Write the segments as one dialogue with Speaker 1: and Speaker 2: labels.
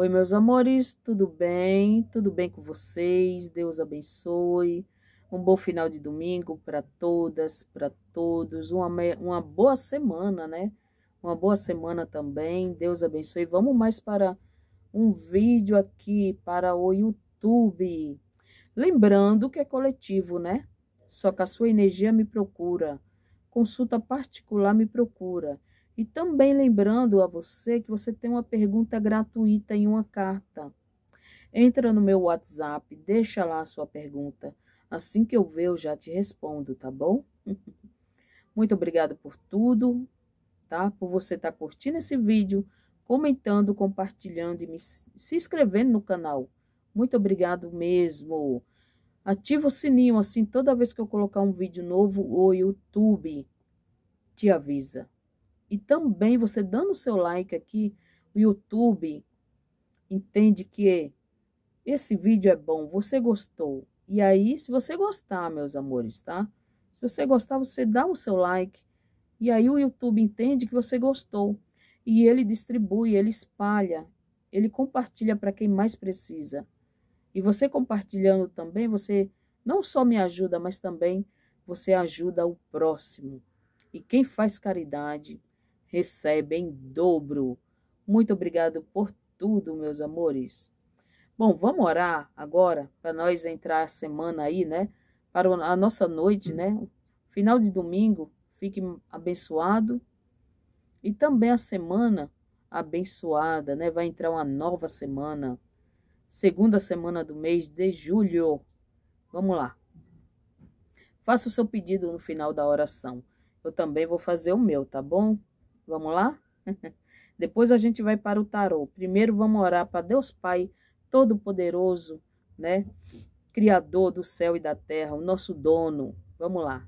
Speaker 1: Oi, meus amores, tudo bem? Tudo bem com vocês? Deus abençoe. Um bom final de domingo para todas, para todos. Uma, uma boa semana, né? Uma boa semana também. Deus abençoe. Vamos mais para um vídeo aqui para o YouTube. Lembrando que é coletivo, né? Só que a sua energia me procura. Consulta particular me procura. E também lembrando a você que você tem uma pergunta gratuita em uma carta. Entra no meu WhatsApp, deixa lá a sua pergunta. Assim que eu ver, eu já te respondo, tá bom? Muito obrigada por tudo, tá? Por você estar tá curtindo esse vídeo, comentando, compartilhando e me, se inscrevendo no canal. Muito obrigado mesmo. Ativa o sininho assim toda vez que eu colocar um vídeo novo, o YouTube te avisa. E também você dando o seu like aqui, o YouTube entende que esse vídeo é bom, você gostou. E aí, se você gostar, meus amores, tá? Se você gostar, você dá o seu like. E aí o YouTube entende que você gostou. E ele distribui, ele espalha, ele compartilha para quem mais precisa. E você compartilhando também, você não só me ajuda, mas também você ajuda o próximo. E quem faz caridade recebe em dobro. Muito obrigado por tudo, meus amores. Bom, vamos orar agora para nós entrar a semana aí, né? Para a nossa noite, né? Final de domingo, fique abençoado. E também a semana abençoada, né? Vai entrar uma nova semana. Segunda semana do mês de julho. Vamos lá. Faça o seu pedido no final da oração. Eu também vou fazer o meu, tá bom? Vamos lá? Depois a gente vai para o tarô. Primeiro vamos orar para Deus Pai Todo-Poderoso, né? Criador do céu e da terra, o nosso dono. Vamos lá.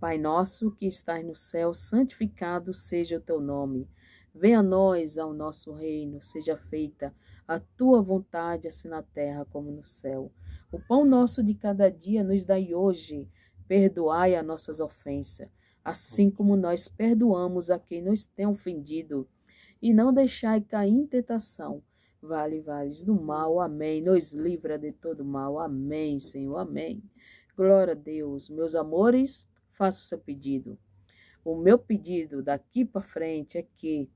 Speaker 1: Pai nosso que estás no céu, santificado seja o teu nome. Venha a nós ao nosso reino, seja feita a tua vontade, assim na terra como no céu. O pão nosso de cada dia nos dai hoje. Perdoai as nossas ofensas, assim como nós perdoamos a quem nos tem ofendido. E não deixai cair em tentação. Vale, vales do mal. Amém. Nos livra de todo mal. Amém, Senhor. Amém. Glória a Deus. Meus amores, faça o seu pedido. O meu pedido daqui para frente é que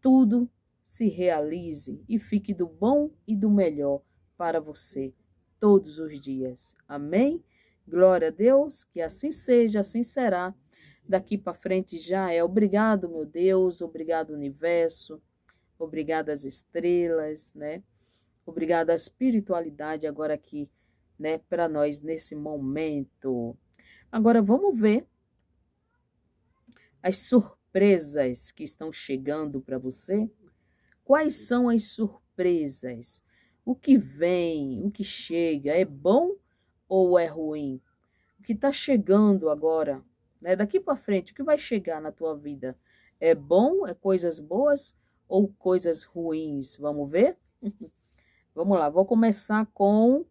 Speaker 1: tudo se realize e fique do bom e do melhor para você todos os dias. Amém? Glória a Deus, que assim seja, assim será daqui para frente já é obrigado, meu Deus, obrigado, universo, obrigado às estrelas, né? Obrigado à espiritualidade agora aqui, né, para nós nesse momento. Agora vamos ver as surpresas que estão chegando para você. Quais são as surpresas? O que vem, o que chega, é bom ou é ruim? O que está chegando agora né? Daqui para frente, o que vai chegar na tua vida? É bom? É coisas boas ou coisas ruins? Vamos ver? Vamos lá, vou começar com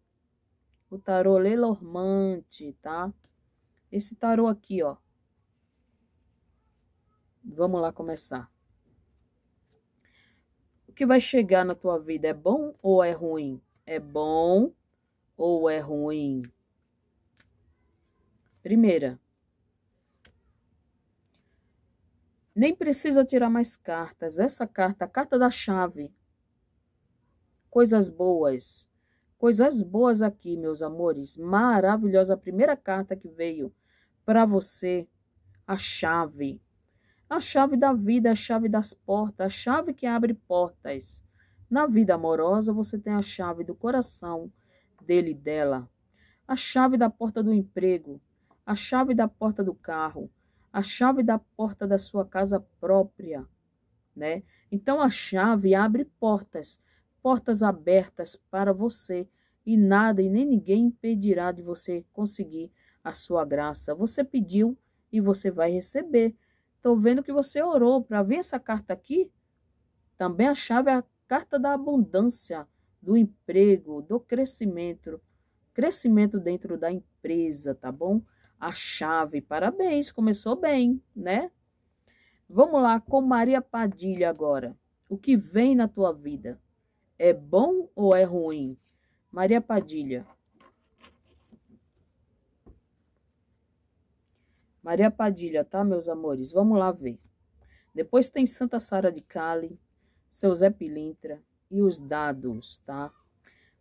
Speaker 1: o tarô Lelormante, tá? Esse tarô aqui, ó. Vamos lá começar. O que vai chegar na tua vida é bom ou é ruim? É bom ou é ruim? Primeira, Nem precisa tirar mais cartas. Essa carta, a carta da chave. Coisas boas. Coisas boas aqui, meus amores. Maravilhosa. A primeira carta que veio para você. A chave. A chave da vida, a chave das portas, a chave que abre portas. Na vida amorosa, você tem a chave do coração dele e dela, a chave da porta do emprego, a chave da porta do carro, a chave da porta da sua casa própria, né? Então a chave abre portas, portas abertas para você e nada e nem ninguém impedirá de você conseguir a sua graça. Você pediu e você vai receber. Estou vendo que você orou para ver essa carta aqui. Também a chave é a carta da abundância, do emprego, do crescimento, crescimento dentro da empresa, tá bom? A chave, parabéns, começou bem, né? Vamos lá com Maria Padilha agora. O que vem na tua vida? É bom ou é ruim? Maria Padilha. Maria Padilha, tá, meus amores? Vamos lá ver. Depois tem Santa Sara de Cali, seu Zé Pilintra e os dados, tá?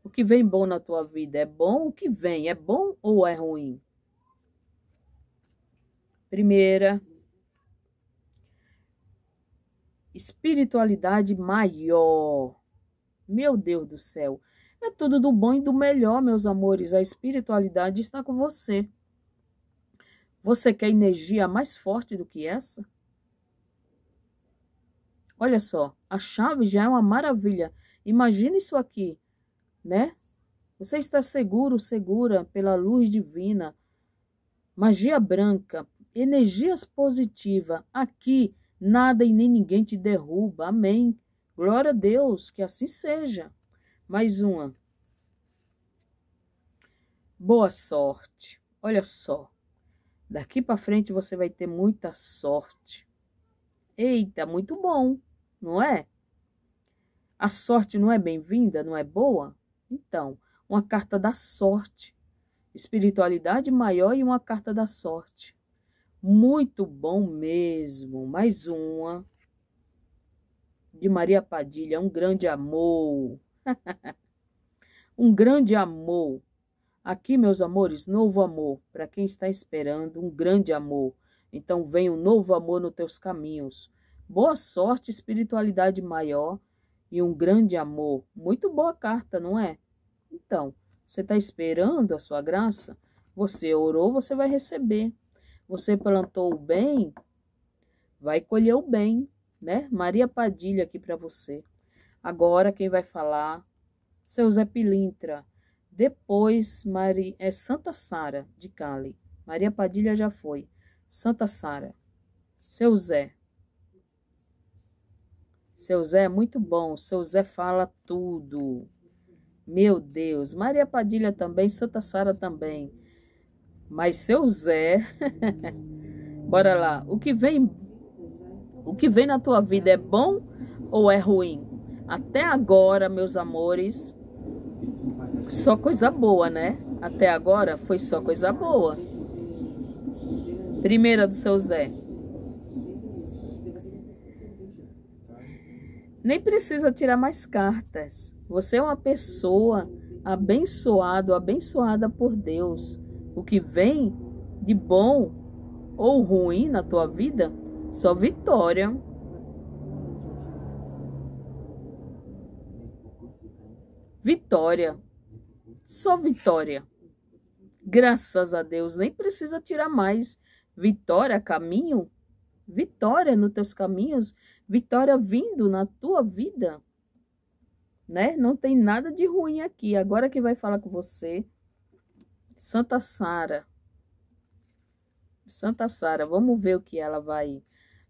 Speaker 1: O que vem bom na tua vida é bom? O que vem é bom ou é ruim? Primeira, espiritualidade maior. Meu Deus do céu. É tudo do bom e do melhor, meus amores. A espiritualidade está com você. Você quer energia mais forte do que essa? Olha só, a chave já é uma maravilha. Imagine isso aqui, né? Você está seguro, segura pela luz divina. Magia branca, energias positivas. Aqui nada e nem ninguém te derruba. Amém. Glória a Deus, que assim seja. Mais uma. Boa sorte. Olha só. Daqui para frente você vai ter muita sorte. Eita, muito bom, não é? A sorte não é bem-vinda, não é boa? Então, uma carta da sorte. Espiritualidade maior e uma carta da sorte. Muito bom mesmo. Mais uma. De Maria Padilha, um grande amor. um grande amor. Aqui, meus amores, novo amor. Para quem está esperando, um grande amor. Então, venha um novo amor nos teus caminhos. Boa sorte, espiritualidade maior e um grande amor. Muito boa carta, não é? Então, você está esperando a sua graça? Você orou, você vai receber. Você plantou o bem, vai colher o bem, né? Maria Padilha aqui para você. Agora quem vai falar? Seu Zé Pilintra. Depois Maria, é Santa Sara de Cali. Maria Padilha já foi. Santa Sara. Seu Zé. Seu Zé é muito bom. Seu Zé fala tudo. Meu Deus. Maria Padilha também. Santa Sara também. Mas seu Zé, bora lá, o que vem o que vem na tua vida é bom ou é ruim? Até agora, meus amores, só coisa boa, né? Até agora foi só coisa boa. Primeira do seu Zé. Nem precisa tirar mais cartas. Você é uma pessoa abençoado, abençoada por Deus. O que vem de bom ou ruim na tua vida, só vitória. Vitória. Só vitória. Graças a Deus, nem precisa tirar mais. Vitória, caminho. Vitória nos teus caminhos, vitória vindo na tua vida. Né? Não tem nada de ruim aqui. Agora que vai falar com você Santa Sara. Santa Sara, vamos ver o que ela vai.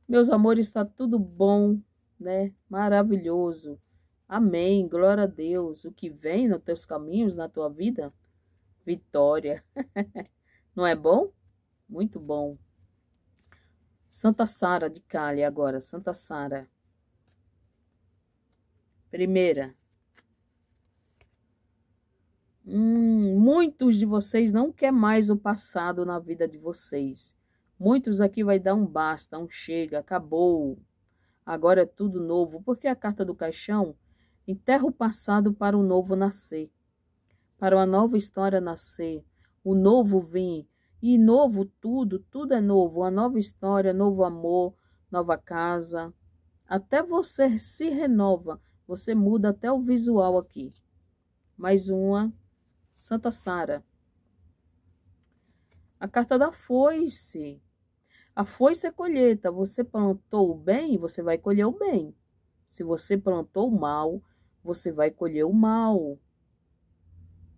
Speaker 1: Meus amores, está tudo bom, né? Maravilhoso. Amém. Glória a Deus. O que vem nos teus caminhos, na tua vida? Vitória. Não é bom? Muito bom. Santa Sara de Cali agora, Santa Sara. Primeira, Hum, muitos de vocês não quer mais o passado na vida de vocês. Muitos aqui vai dar um basta, um chega, acabou. Agora é tudo novo, porque a carta do caixão enterra o passado para o novo nascer, para uma nova história nascer, o novo vir, e novo tudo, tudo é novo, uma nova história, novo amor, nova casa. Até você se renova, você muda até o visual aqui. Mais uma Santa Sara. A carta da foice. A foice é colheita. Você plantou o bem, você vai colher o bem. Se você plantou o mal, você vai colher o mal.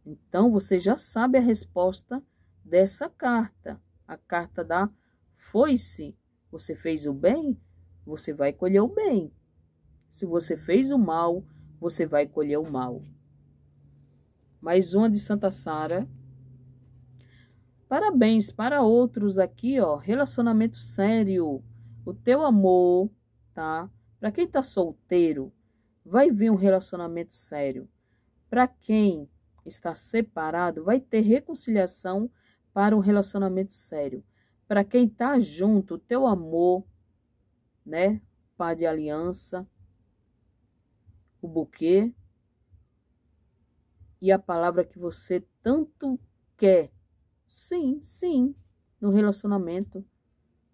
Speaker 1: Então você já sabe a resposta dessa carta, a carta da foice. Você fez o bem, você vai colher o bem. Se você fez o mal, você vai colher o mal mais uma de Santa Sara. Parabéns para outros aqui, ó, relacionamento sério. O teu amor, tá? Para quem tá solteiro, vai vir um relacionamento sério. Para quem está separado, vai ter reconciliação para um relacionamento sério. Para quem tá junto, o teu amor, né? Pá de aliança, o buquê e a palavra que você tanto quer. Sim, sim, no relacionamento.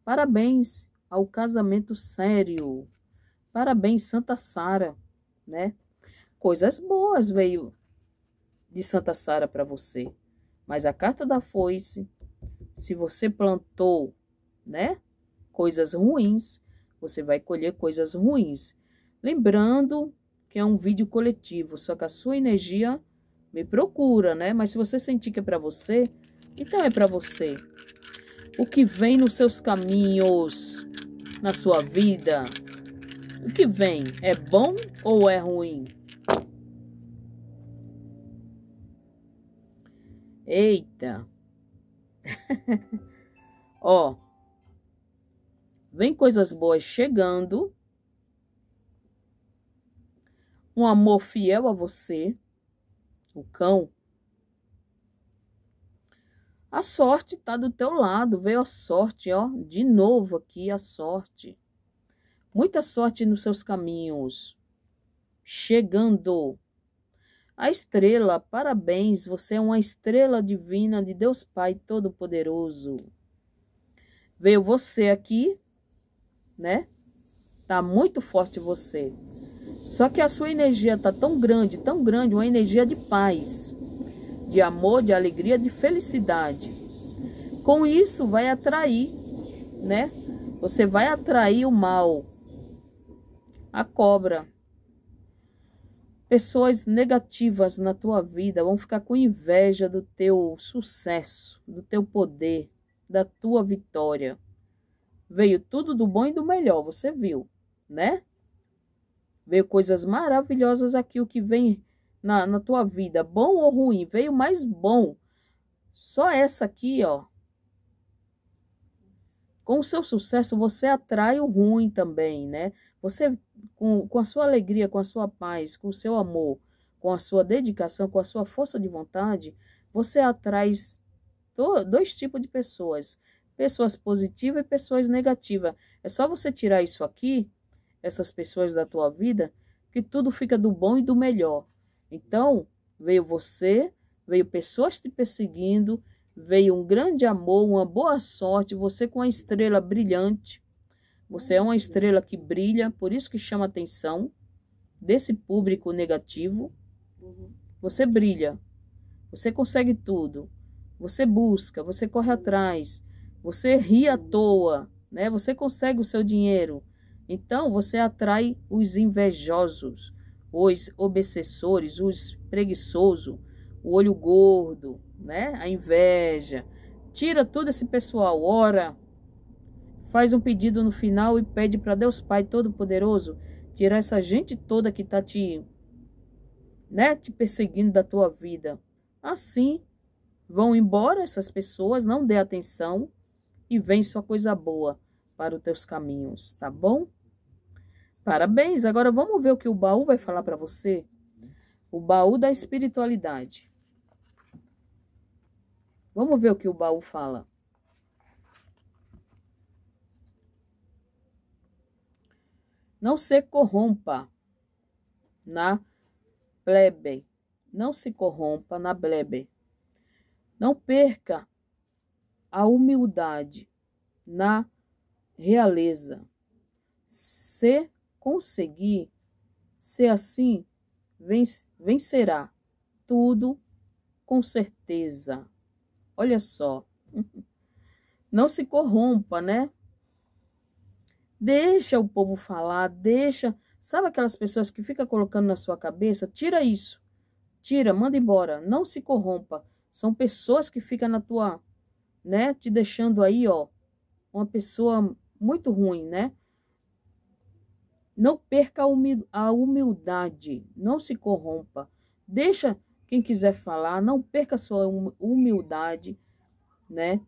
Speaker 1: Parabéns ao casamento sério. Parabéns, Santa Sara, né? Coisas boas veio de Santa Sara para você. Mas a carta da foice, se você plantou, né? Coisas ruins, você vai colher coisas ruins. Lembrando que é um vídeo coletivo, só que a sua energia me procura, né? Mas se você sentir que é para você, então é para você. O que vem nos seus caminhos, na sua vida, o que vem é bom ou é ruim? Eita! Ó, vem coisas boas chegando. Um amor fiel a você o cão. A sorte está do teu lado, veio a sorte, ó, de novo aqui a sorte. Muita sorte nos seus caminhos. Chegando. A estrela, parabéns, você é uma estrela divina de Deus Pai Todo-Poderoso. Veio você aqui, né? Tá muito forte você. Só que a sua energia está tão grande, tão grande, uma energia de paz, de amor, de alegria, de felicidade. Com isso vai atrair, né? Você vai atrair o mal, a cobra. Pessoas negativas na tua vida vão ficar com inveja do teu sucesso, do teu poder, da tua vitória. Veio tudo do bom e do melhor, você viu, né? Veio coisas maravilhosas aqui, o que vem na, na tua vida, bom ou ruim, veio mais bom. Só essa aqui, ó. Com o seu sucesso, você atrai o ruim também, né? Você, com, com a sua alegria, com a sua paz, com o seu amor, com a sua dedicação, com a sua força de vontade, você atrai dois tipos de pessoas: pessoas positivas e pessoas negativas. É só você tirar isso aqui essas pessoas da tua vida, que tudo fica do bom e do melhor. Então, veio você, veio pessoas te perseguindo, veio um grande amor, uma boa sorte, você com a estrela brilhante. Você é uma estrela que brilha, por isso que chama atenção desse público negativo. Uhum. Você brilha. Você consegue tudo. Você busca, você corre uhum. atrás, você ri à uhum. toa, né? Você consegue o seu dinheiro. Então você atrai os invejosos, os obsessores, os preguiçosos, o olho gordo, né? A inveja. Tira todo esse pessoal, ora, faz um pedido no final e pede para Deus Pai Todo-Poderoso tirar essa gente toda que está te, né, te perseguindo da tua vida. Assim, vão embora essas pessoas, não dê atenção e vem sua coisa boa para os teus caminhos, tá bom? Parabéns! Agora vamos ver o que o baú vai falar para você. O baú da espiritualidade. Vamos ver o que o baú fala. Não se corrompa na plebe. Não se corrompa na plebe. Não perca a humildade na realeza. Se conseguir, se assim, vencerá tudo com certeza. Olha só. Não se corrompa, né? Deixa o povo falar, deixa. Sabe aquelas pessoas que fica colocando na sua cabeça? Tira isso. Tira, manda embora. Não se corrompa. São pessoas que ficam na tua, né? Te deixando aí, ó. Uma pessoa muito ruim, né? Não perca a humildade, não se corrompa. Deixa quem quiser falar, não perca a sua hum-, humildade, né?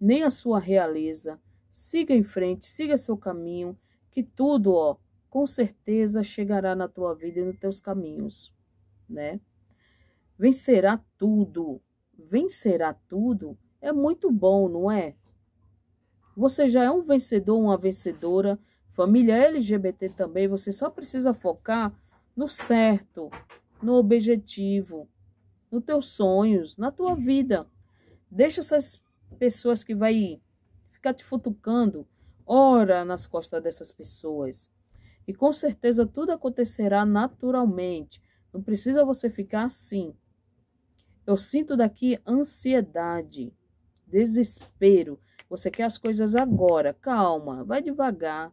Speaker 1: Nem a sua realeza. Siga em frente, siga seu caminho, que tudo, ó, com certeza chegará na tua vida e nos teus caminhos, né? Vencerá tudo. Vencerá tudo é muito bom, não é? Você já é um vencedor, uma vencedora família LGBT também, você só precisa focar no certo, no objetivo, nos teus sonhos, na tua vida. Deixa essas pessoas que vai ficar te futucando, ora nas costas dessas pessoas. E com certeza tudo acontecerá naturalmente. Não precisa você ficar assim. Eu sinto daqui ansiedade, desespero. Você quer as coisas agora. Calma, vai devagar.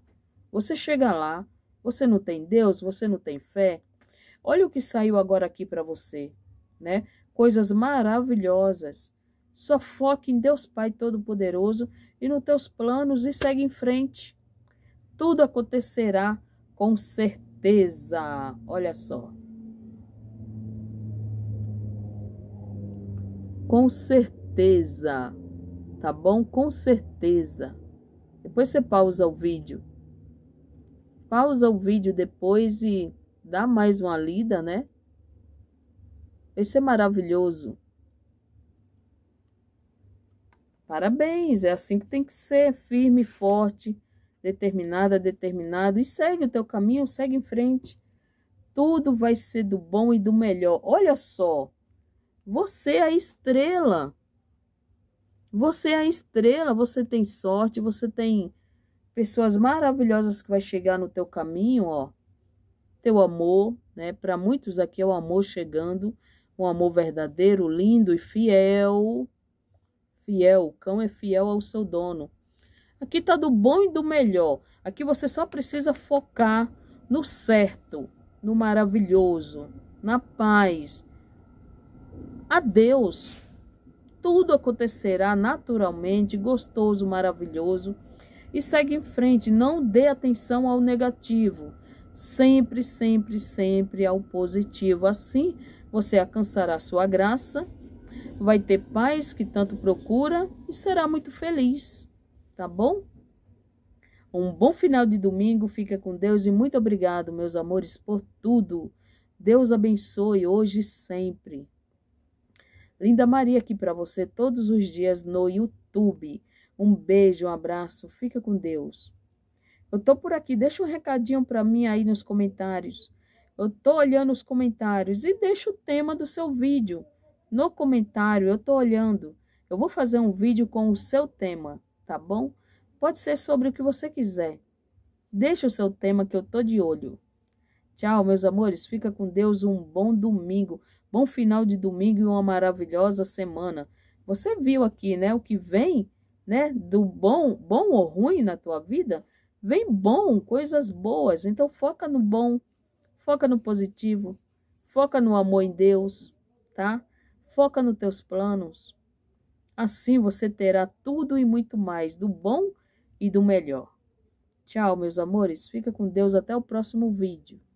Speaker 1: Você chega lá, você não tem Deus, você não tem fé. Olha o que saiu agora aqui para você, né? Coisas maravilhosas. Só foque em Deus Pai Todo-Poderoso e nos teus planos e segue em frente. Tudo acontecerá com certeza. Olha só. Com certeza. Tá bom? Com certeza. Depois você pausa o vídeo pausa o vídeo depois e dá mais uma lida, né? Vai é maravilhoso. Parabéns, é assim que tem que ser, firme, forte, determinada, determinado e segue o teu caminho, segue em frente. Tudo vai ser do bom e do melhor. Olha só. Você é a estrela. Você é a estrela, você tem sorte, você tem pessoas maravilhosas que vai chegar no teu caminho, ó. Teu amor, né? Para muitos aqui é o amor chegando, um amor verdadeiro, lindo e fiel. Fiel, o cão é fiel ao seu dono. Aqui tá do bom e do melhor. Aqui você só precisa focar no certo, no maravilhoso, na paz. A Deus, tudo acontecerá naturalmente, gostoso, maravilhoso e segue em frente, não dê atenção ao negativo, sempre, sempre, sempre ao positivo. Assim, você alcançará sua graça, vai ter paz que tanto procura e será muito feliz, tá bom? Um bom final de domingo, fica com Deus e muito obrigado, meus amores, por tudo. Deus abençoe hoje e sempre. Linda Maria aqui para você todos os dias no YouTube. Um beijo, um abraço, fica com Deus. Eu tô por aqui, deixa um recadinho para mim aí nos comentários. Eu tô olhando os comentários e deixa o tema do seu vídeo. No comentário, eu tô olhando. Eu vou fazer um vídeo com o seu tema, tá bom? Pode ser sobre o que você quiser. Deixa o seu tema que eu tô de olho. Tchau, meus amores. Fica com Deus. Um bom domingo, bom final de domingo e uma maravilhosa semana. Você viu aqui, né? O que vem né, do bom, bom ou ruim na tua vida, vem bom, coisas boas. Então foca no bom, foca no positivo, foca no amor em Deus, tá? Foca nos teus planos. Assim você terá tudo e muito mais do bom e do melhor. Tchau, meus amores. Fica com Deus até o próximo vídeo.